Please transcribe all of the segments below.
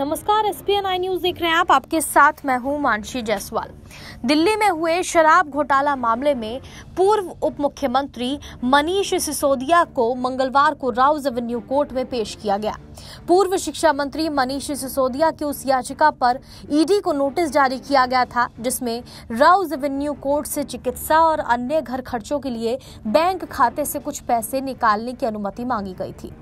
नमस्कार S P N I news देख रहे हैं आप आपके साथ मैं हूं मानसी जायसवाल दिल्ली में हुए शराब घोटाला मामले में पूर्व उप मुख्यमंत्री मनीष सिसोदिया को मंगलवार को राउज एवेन्यू कोर्ट में पेश किया गया पूर्व शिक्षा मंत्री मनीष सिसोदिया की उस याचिका पर ईडी e को नोटिस जारी किया गया था जिसमें राउज एवेन्यू कोर्ट से चिकित्सा और अन्य घर खर्चों के लिए बैंक खाते से कुछ पैसे निकालने की अनुमति मांगी गई थी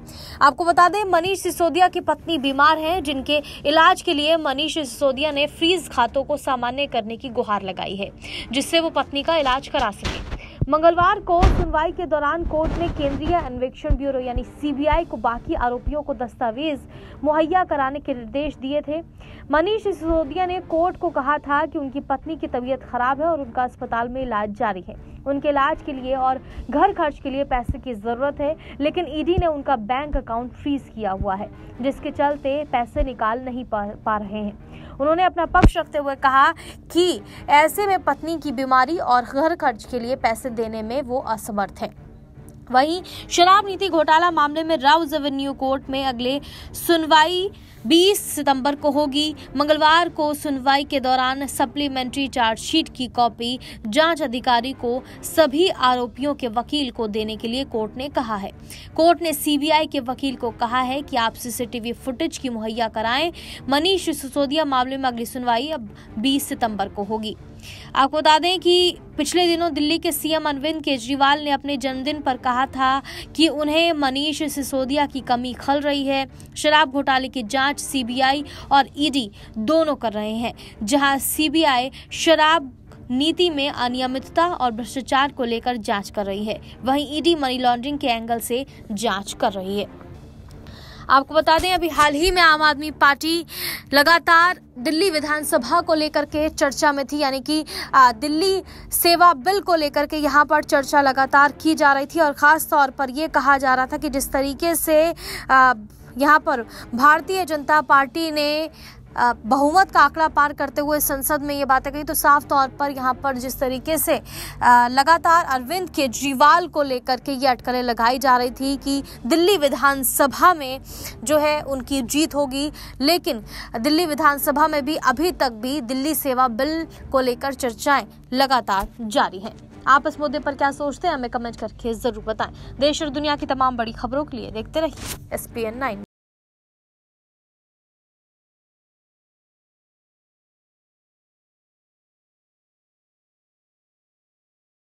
आपको बता दें मनीष सिसोदिया की पत्नी बीमार है जिनके इलाज के लिए मनीष सिसोदिया ने फ्रीज खातों को सामान्य करने की गुहार लगाई है जिससे वो पत्नी का इलाज करा सके मंगलवार को सुनवाई के दौरान कोर्ट ने केंद्रीय अन्वेषण ब्यूरो यानी सीबीआई को बाकी आरोपियों को दस्तावेज मुहैया कराने के निर्देश दिए थे मनीष सिसोदिया ने कोर्ट को कहा था कि उनकी पत्नी की तबीयत खराब है और उनका अस्पताल में इलाज जारी है उनके इलाज के लिए और घर खर्च के लिए पैसे की ज़रूरत है लेकिन ईडी ने उनका बैंक अकाउंट फ्रीज किया हुआ है जिसके चलते पैसे निकाल नहीं पा, पा रहे हैं उन्होंने अपना पक्ष रखते हुए कहा कि ऐसे में पत्नी की बीमारी और घर खर्च के लिए पैसे देने में वो असमर्थ है वहीं शराब नीति घोटाला मामले में राउज एवेन्यू कोर्ट में अगले सुनवाई 20 सितंबर को होगी मंगलवार को सुनवाई के दौरान सप्लीमेंट्री चार्जशीट की कॉपी जांच अधिकारी को सभी आरोपियों के वकील को देने के लिए कोर्ट ने कहा है कोर्ट ने सीबीआई के वकील को कहा है कि आप सीसीटीवी फुटेज की मुहैया कराएं मनीष सिसोदिया मामले में अगली सुनवाई अब 20 सितंबर को होगी आपको बता दें कि पिछले दिनों दिल्ली के सीएम अरविंद केजरीवाल ने अपने जन्मदिन पर कहा था कि उन्हें मनीष सिसोदिया की कमी खल रही है शराब घोटाले की जांच सीबीआई और ईडी दोनों कर रहे हैं जहां सीबीआई शराब नीति में अनियमितता और भ्रष्टाचार को लेकर जांच कर रही है वहीं ईडी मनी लॉन्ड्रिंग के एंगल से जांच कर रही है आपको बता दें अभी हाल ही में आम आदमी पार्टी लगातार दिल्ली विधानसभा को लेकर के चर्चा में थी यानी कि दिल्ली सेवा बिल को लेकर के यहाँ पर चर्चा लगातार की जा रही थी और ख़ास तौर पर ये कहा जा रहा था कि जिस तरीके से यहाँ पर भारतीय जनता पार्टी ने बहुमत का आंकड़ा पार करते हुए संसद में ये बातें कही तो साफ तौर पर यहाँ पर जिस तरीके से लगातार अरविंद केजरीवाल को लेकर के ये अटकलें लगाई जा रही थी कि दिल्ली विधानसभा में जो है उनकी जीत होगी लेकिन दिल्ली विधानसभा में भी अभी तक भी दिल्ली सेवा बिल को लेकर चर्चाएं लगातार जारी हैं आप इस मुद्दे पर क्या सोचते हैं हमें कमेंट करके जरूर बताएं देश और दुनिया की तमाम बड़ी खबरों के लिए देखते रहिए एस पी एन नाइन